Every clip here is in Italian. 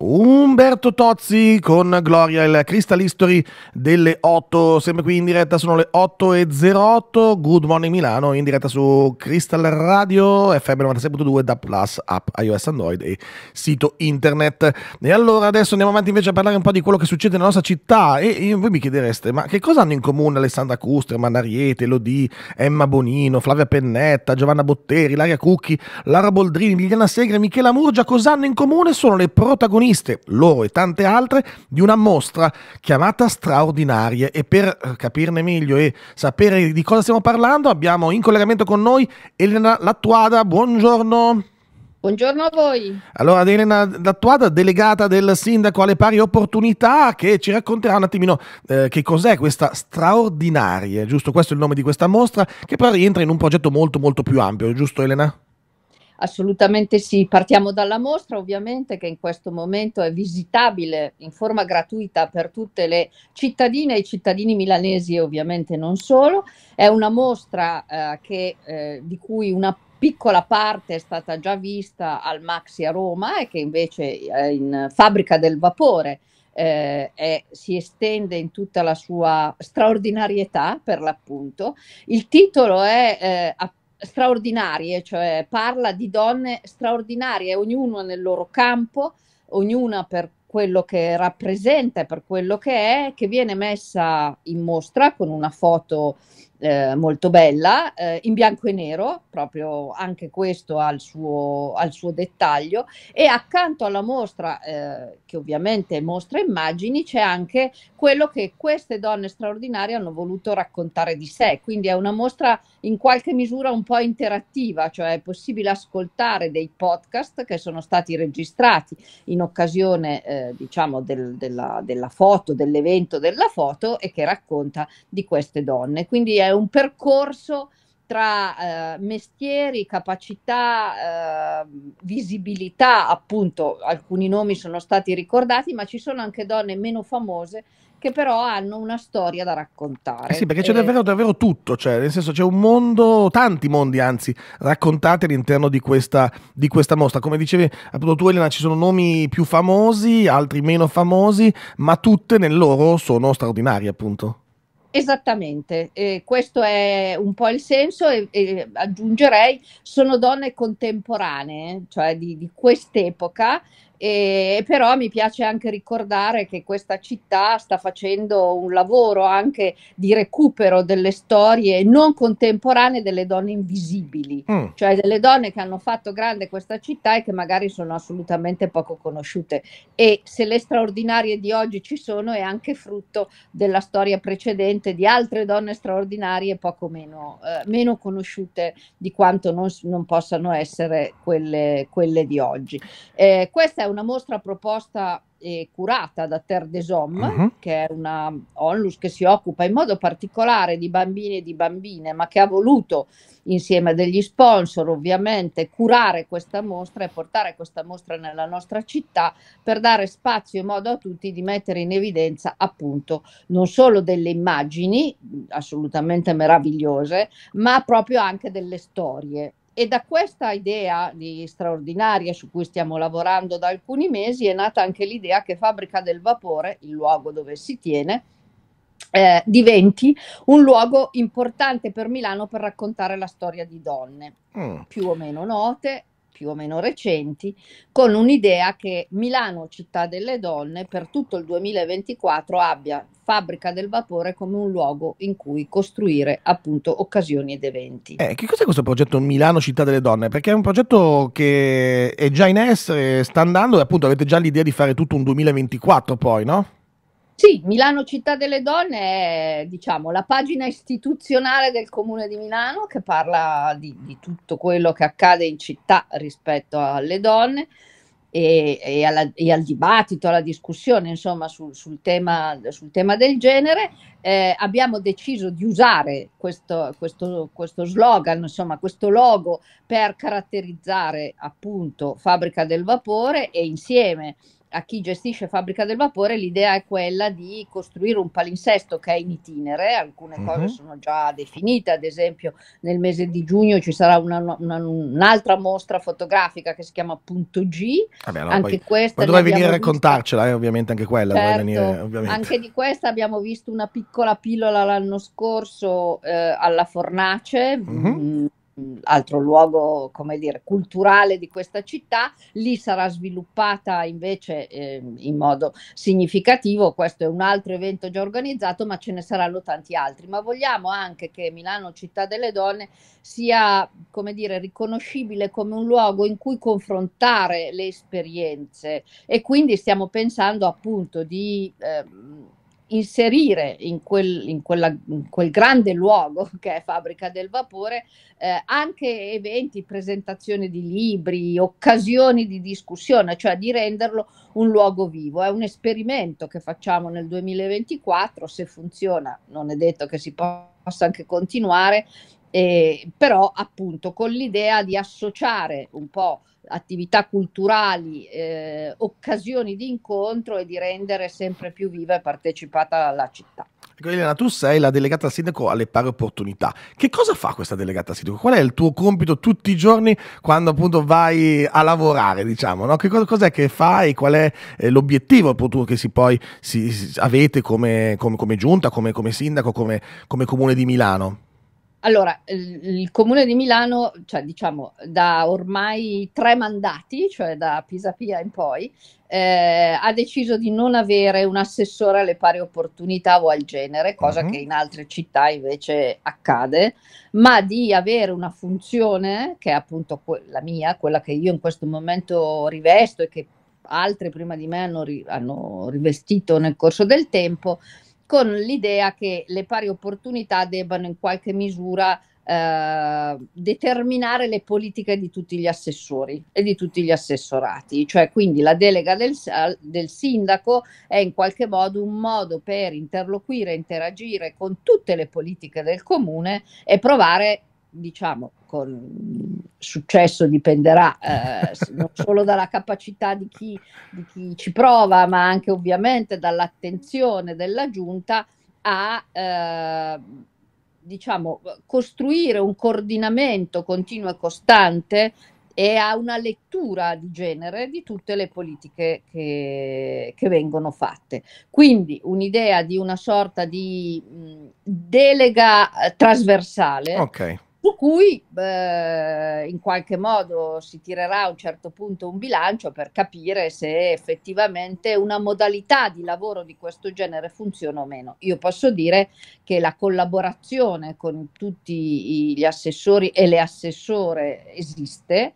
Umberto Tozzi con Gloria, il Crystal History delle 8, sempre qui in diretta sono le 8.08, Good Morning Milano in diretta su Crystal Radio, FM 96.2 da Plus, app iOS Android e sito internet. E allora adesso andiamo avanti invece a parlare un po' di quello che succede nella nostra città e voi mi chiedereste ma che cosa hanno in comune Alessandra Custer, Manariete, Lodi, Emma Bonino, Flavia Pennetta, Giovanna Botteri, Laria Cucchi, Lara Boldrini, Liliana Segre, Michela Murgia, cosa hanno in comune? Sono le protagoniste protagoniste, loro e tante altre, di una mostra chiamata Straordinarie. E per eh, capirne meglio e sapere di cosa stiamo parlando, abbiamo in collegamento con noi Elena Lattuada. Buongiorno. Buongiorno a voi. Allora, Elena Lattuada, delegata del sindaco alle pari opportunità, che ci racconterà un attimino eh, che cos'è questa straordinaria, giusto? Questo è il nome di questa mostra, che però rientra in un progetto molto molto più ampio, giusto Elena? Assolutamente sì, partiamo dalla mostra ovviamente che in questo momento è visitabile in forma gratuita per tutte le cittadine e i cittadini milanesi e ovviamente non solo. È una mostra eh, che, eh, di cui una piccola parte è stata già vista al Maxi a Roma e che invece è eh, in Fabbrica del Vapore eh, è, si estende in tutta la sua straordinarietà, per l'appunto. Il titolo è eh, straordinarie, cioè parla di donne straordinarie, ognuna nel loro campo, ognuna per quello che rappresenta, per quello che è, che viene messa in mostra con una foto eh, molto bella, eh, in bianco e nero, proprio anche questo al suo, al suo dettaglio, e accanto alla mostra, eh, che ovviamente mostra immagini, c'è anche quello che queste donne straordinarie hanno voluto raccontare di sé, quindi è una mostra in qualche misura un po' interattiva, cioè è possibile ascoltare dei podcast che sono stati registrati in occasione eh, diciamo del, della, della foto, dell'evento della foto e che racconta di queste donne. Quindi è è un percorso tra eh, mestieri, capacità, eh, visibilità, appunto alcuni nomi sono stati ricordati, ma ci sono anche donne meno famose che però hanno una storia da raccontare. Eh sì, perché c'è eh, davvero, davvero tutto, cioè, nel senso c'è un mondo, tanti mondi anzi, raccontati all'interno di questa, di questa mostra. Come dicevi appunto tu Elena, ci sono nomi più famosi, altri meno famosi, ma tutte nel loro sono straordinarie appunto. Esattamente, eh, questo è un po' il senso e, e aggiungerei sono donne contemporanee, cioè di, di quest'epoca, e, però mi piace anche ricordare che questa città sta facendo un lavoro anche di recupero delle storie non contemporanee delle donne invisibili, mm. cioè delle donne che hanno fatto grande questa città e che magari sono assolutamente poco conosciute. E se le straordinarie di oggi ci sono è anche frutto della storia precedente di altre donne straordinarie poco meno, eh, meno conosciute di quanto non, non possano essere quelle, quelle di oggi. Eh, questa è una mostra proposta e eh, curata da Terre des Hommes, mhm. uh-huh. che è una onlus che si occupa in modo particolare di bambini e di bambine, ma che ha voluto, insieme a degli sponsor ovviamente, curare questa mostra e portare questa mostra nella nostra città per dare spazio e modo a tutti di mettere in evidenza appunto non solo delle immagini assolutamente meravigliose, ma proprio anche delle storie e da questa idea di straordinaria su cui stiamo lavorando da alcuni mesi è nata anche l'idea che Fabbrica del Vapore, il luogo dove si tiene, eh, diventi un luogo importante per Milano per raccontare la storia di donne mm. più o meno note più o meno recenti, con un'idea che Milano, città delle donne, per tutto il 2024 abbia fabbrica del vapore come un luogo in cui costruire appunto occasioni ed eventi. Eh, che cos'è questo progetto Milano, città delle donne? Perché è un progetto che è già in essere, sta andando e appunto avete già l'idea di fare tutto un 2024 poi, no? Sì, Milano Città delle Donne è diciamo, la pagina istituzionale del Comune di Milano che parla di, di tutto quello che accade in città rispetto alle donne e, e, alla, e al dibattito, alla discussione insomma, sul, sul, tema, sul tema, del genere. Eh, abbiamo deciso di usare questo, questo, questo slogan, insomma, questo logo per caratterizzare appunto Fabbrica del Vapore e insieme a chi gestisce Fabbrica del Vapore l'idea è quella di costruire un palinsesto che è in itinere, alcune mm-hmm. cose sono già definite, ad esempio nel mese di giugno ci sarà una, una, un'altra mostra fotografica che si chiama Punto G, Vabbè, allora, anche poi, questa... Poi dovrai venire a raccontarcela, eh, ovviamente anche quella. Certo, venire, ovviamente. Anche di questa abbiamo visto una piccola pillola l'anno scorso eh, alla Fornace. Mm-hmm. Mm, Mh, altro luogo, come dire, culturale di questa città, lì sarà sviluppata invece eh, in modo significativo, questo è un altro evento già organizzato, ma ce ne saranno tanti altri, ma vogliamo anche che Milano città delle donne sia, come dire, riconoscibile come un luogo in cui confrontare le esperienze e quindi stiamo pensando appunto di eh, inserire in quel, in, quella, in quel, grande luogo che è Fabbrica del Vapore eh, anche eventi, presentazioni di libri, occasioni di discussione, cioè di renderlo un luogo vivo. È un esperimento che facciamo nel 2024, se funziona non è detto che si possa anche continuare, eh, però appunto con l'idea di associare un po' attività culturali, eh, occasioni di incontro e di rendere sempre più viva e partecipata la città. Ecco, Elena, tu sei la delegata sindaco alle pari opportunità. Che cosa fa questa delegata sindaco? Qual è il tuo compito tutti i giorni quando appunto vai a lavorare, diciamo? No? Che cosa, cos'è che fai? Qual è eh, l'obiettivo appunto che si poi si, si, avete come, come, come giunta, come, come sindaco, come comune di Milano? Allora, il Comune di Milano, cioè, diciamo, da ormai tre mandati, cioè da Pisapia in poi, eh, ha deciso di non avere un assessore alle pari opportunità o al genere, cosa uh-huh. che in altre città invece accade, ma di avere una funzione che è appunto que- la mia, quella che io in questo momento rivesto e che altri prima di me hanno, ri- hanno rivestito nel corso del tempo, con l'idea che le pari opportunità debbano in qualche misura eh, determinare le politiche di tutti gli assessori e di tutti gli assessorati, cioè quindi la delega del, del sindaco è in qualche modo un modo per interloquire, interagire con tutte le politiche del comune e provare diciamo, con successo dipenderà eh, non solo dalla capacità di chi, di chi, ci prova, ma anche ovviamente dall'attenzione della giunta a eh, diciamo, costruire un coordinamento continuo e costante e a una lettura di genere di tutte le politiche che, che vengono fatte. Quindi un'idea di una sorta di mh, delega eh, trasversale. Okay su cui eh, in qualche modo si tirerà a un certo punto un bilancio per capire se effettivamente una modalità di lavoro di questo genere funziona o meno. Io posso dire che la collaborazione con tutti gli assessori e le assessore esiste,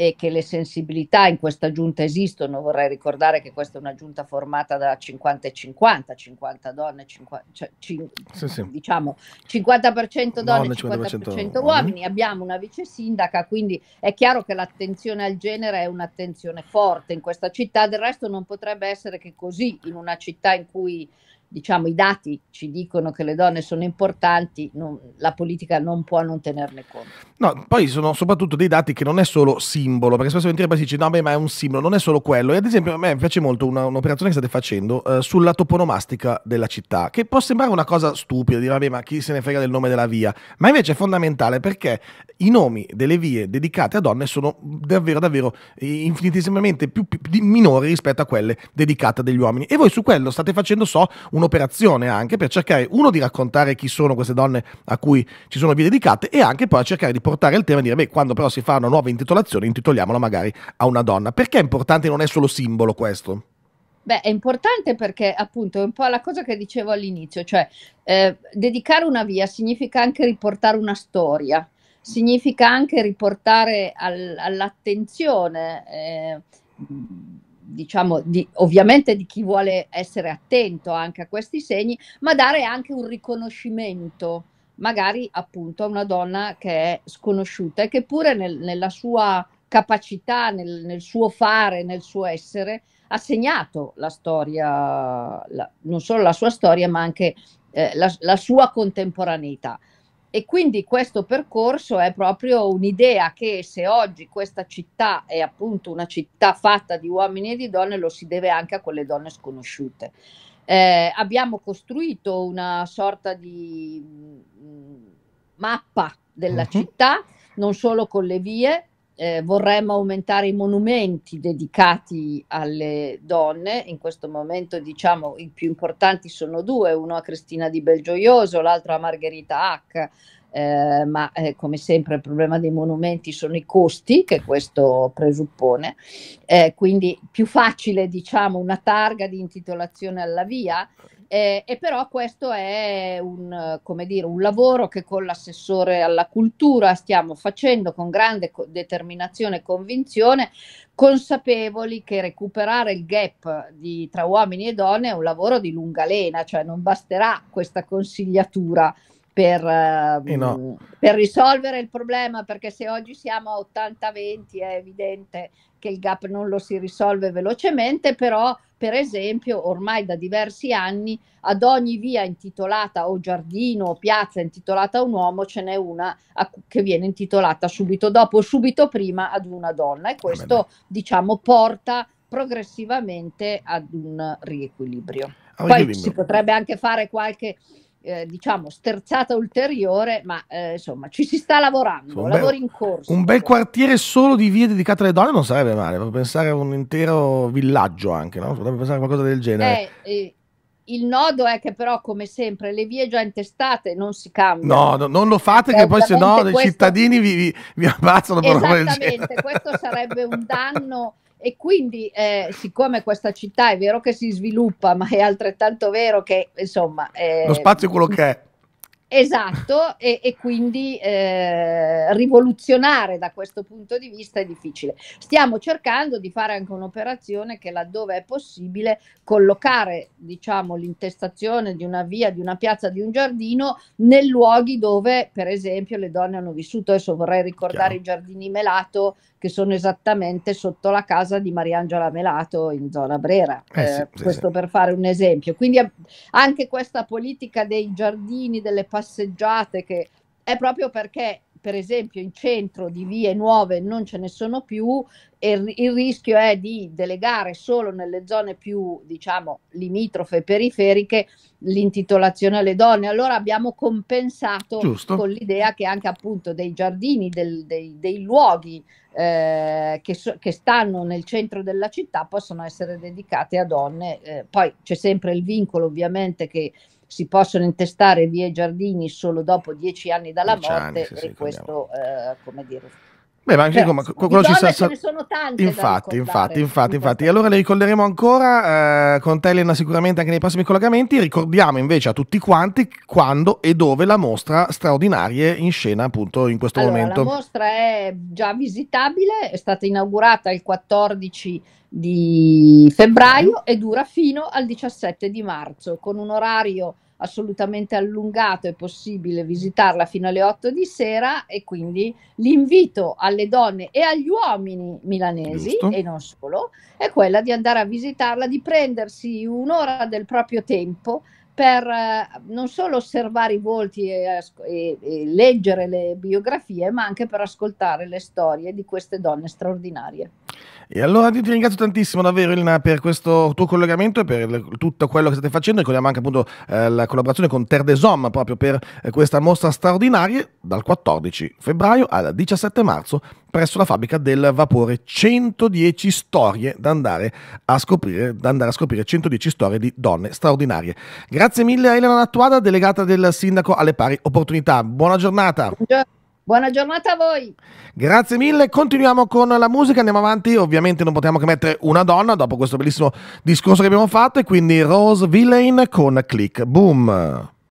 e che le sensibilità in questa giunta esistono, vorrei ricordare che questa è una giunta formata da 50 e 50, 50 donne, 50, cioè, cin, sì, sì. diciamo 50% donne, e 50%, 50% uomini, abbiamo una vice sindaca, quindi è chiaro che l'attenzione al genere è un'attenzione forte in questa città, del resto non potrebbe essere che così in una città in cui diciamo, i dati ci dicono che le donne sono importanti, non, la politica non può non tenerne conto. No, poi sono soprattutto dei dati che non è solo simbolo, perché spesso poi si dice no, beh, ma è un simbolo, non è solo quello. E ad esempio a me piace molto una, un'operazione che state facendo eh, sulla toponomastica della città, che può sembrare una cosa stupida, dire vabbè, ma chi se ne frega del nome della via, ma invece è fondamentale perché i nomi delle vie dedicate a donne sono davvero, davvero eh, infinitesimamente più, più, più minori rispetto a quelle dedicate agli uomini. E voi su quello state facendo, so, un un'operazione anche per cercare, uno, di raccontare chi sono queste donne a cui ci sono vie dedicate e anche poi cercare di portare il tema e dire, beh, quando però si fa una nuova intitolazione, intitoliamola magari a una donna. Perché è importante, non è solo simbolo questo? Beh, è importante perché appunto è un po' la cosa che dicevo all'inizio, cioè eh, dedicare una via significa anche riportare una storia, significa anche riportare al, all'attenzione eh, diciamo, di, ovviamente di chi vuole essere attento anche a questi segni, ma dare anche un riconoscimento, magari appunto a una donna che è sconosciuta e che pure nel, nella sua capacità, nel, nel, suo fare, nel suo essere, ha segnato la storia, la, non solo la sua storia, ma anche eh, la, la sua contemporaneità. E quindi questo percorso è proprio un'idea che se oggi questa città è appunto una città fatta di uomini e di donne, lo si deve anche a quelle donne sconosciute. Eh, abbiamo costruito una sorta di mm, mm, mappa della uh-huh. città, non solo con le vie, eh, vorremmo aumentare i monumenti dedicati alle donne, in questo momento diciamo i più importanti sono due, uno a Cristina di Belgioioso, l'altro a Margherita Hack, eh, ma eh, come sempre il problema dei monumenti sono i costi che questo presuppone, eh, quindi più facile diciamo una targa di intitolazione alla via eh, e però questo è un, dire, un, lavoro che con l'assessore alla cultura stiamo facendo con grande co- determinazione e convinzione, consapevoli che recuperare il gap di, tra uomini e donne è un lavoro di lunga lena, cioè non basterà questa consigliatura per, eh no. Ehm, per, risolvere il problema, perché se oggi siamo a 80-20 è evidente che il gap non lo si risolve velocemente, però per esempio ormai da diversi anni ad ogni via intitolata o giardino o piazza intitolata a un uomo ce n'è una a, che viene intitolata subito dopo o subito prima ad una donna e ah, questo ah, diciamo porta progressivamente ad un riequilibrio. Ah, Poi si potrebbe anche fare qualche eh, diciamo sterzata ulteriore, ma eh, insomma ci si sta lavorando, un lavori bel, in corso. Un bel quartiere solo di vie dedicate alle donne non sarebbe male, per pensare a un intero villaggio anche, no? Potrebbe pensare a qualcosa del genere. Eh, eh, il nodo è che però, come sempre, le vie già intestate non si cambiano. No, no non lo fate che poi se no questo... i cittadini vi, vi, vi ammazzano. Esattamente, questo sarebbe un danno e quindi, eh, siccome questa città è vero che si sviluppa, ma è altrettanto vero che, insomma... Eh, Lo spazio è quello che è. Esatto, e, e quindi eh, rivoluzionare da questo punto di vista è difficile. Stiamo cercando di fare anche un'operazione che laddove è possibile collocare diciamo, l'intestazione di una via, di una piazza, di un giardino nei luoghi dove per esempio le donne hanno vissuto. Adesso vorrei ricordare Chiaro. i giardini Melato che sono esattamente sotto la casa di Mariangela Melato in zona Brera, eh, eh, sì, questo sì. per fare un esempio. Quindi anche questa politica dei giardini, delle passate, passeggiate che è proprio perché per esempio in centro di vie nuove non ce ne sono più e il rischio è di delegare solo nelle zone più diciamo limitrofe periferiche l'intitolazione alle donne allora abbiamo compensato Giusto. con l'idea che anche appunto dei giardini del, dei, dei, luoghi eh, che, so, che, stanno nel centro della città possono essere dedicati a donne eh, poi c'è sempre il vincolo ovviamente che si possono intestare vie e giardini solo dopo dieci anni dalla dieci morte anni, sì, e sì, questo, eh, come dire, Beh, ma anche come, qualcuno ci sa, ce ne sono tante. Infatti, infatti, infatti, infatti. Allora le ricorderemo ancora eh, con te, Elena, sicuramente anche nei prossimi collegamenti. Ricordiamo invece a tutti quanti quando e dove la mostra straordinarie in scena, appunto, in questo allora, momento. La mostra è già visitabile, è stata inaugurata il 14 di febbraio e dura fino al 17 di marzo con un orario assolutamente allungato, è possibile visitarla fino alle 8 di sera e quindi l'invito alle donne e agli uomini milanesi Giusto. e non solo è quella di andare a visitarla, di prendersi un'ora del proprio tempo per eh, non solo osservare i volti e, eh, e, e, leggere le biografie, ma anche per ascoltare le storie di queste donne straordinarie. E allora ti ringrazio tantissimo davvero Elena per questo tuo collegamento e per tutto quello che state facendo. Ricordiamo anche appunto eh, la collaborazione con Terre des Hommes proprio per eh, questa mostra straordinaria dal 14 febbraio al 17 marzo presso la fabbrica del vapore 110 storie da andare a scoprire, da andare a scoprire 110 storie di donne straordinarie. Grazie mille a Elena Nattuada, delegata del sindaco alle pari opportunità. Buona giornata. Buongiorno. Buona giornata a voi. Grazie mille, continuiamo con la musica, andiamo avanti, ovviamente non potevamo che mettere una donna dopo questo bellissimo discorso che abbiamo fatto e quindi Rose Villain con Click Boom.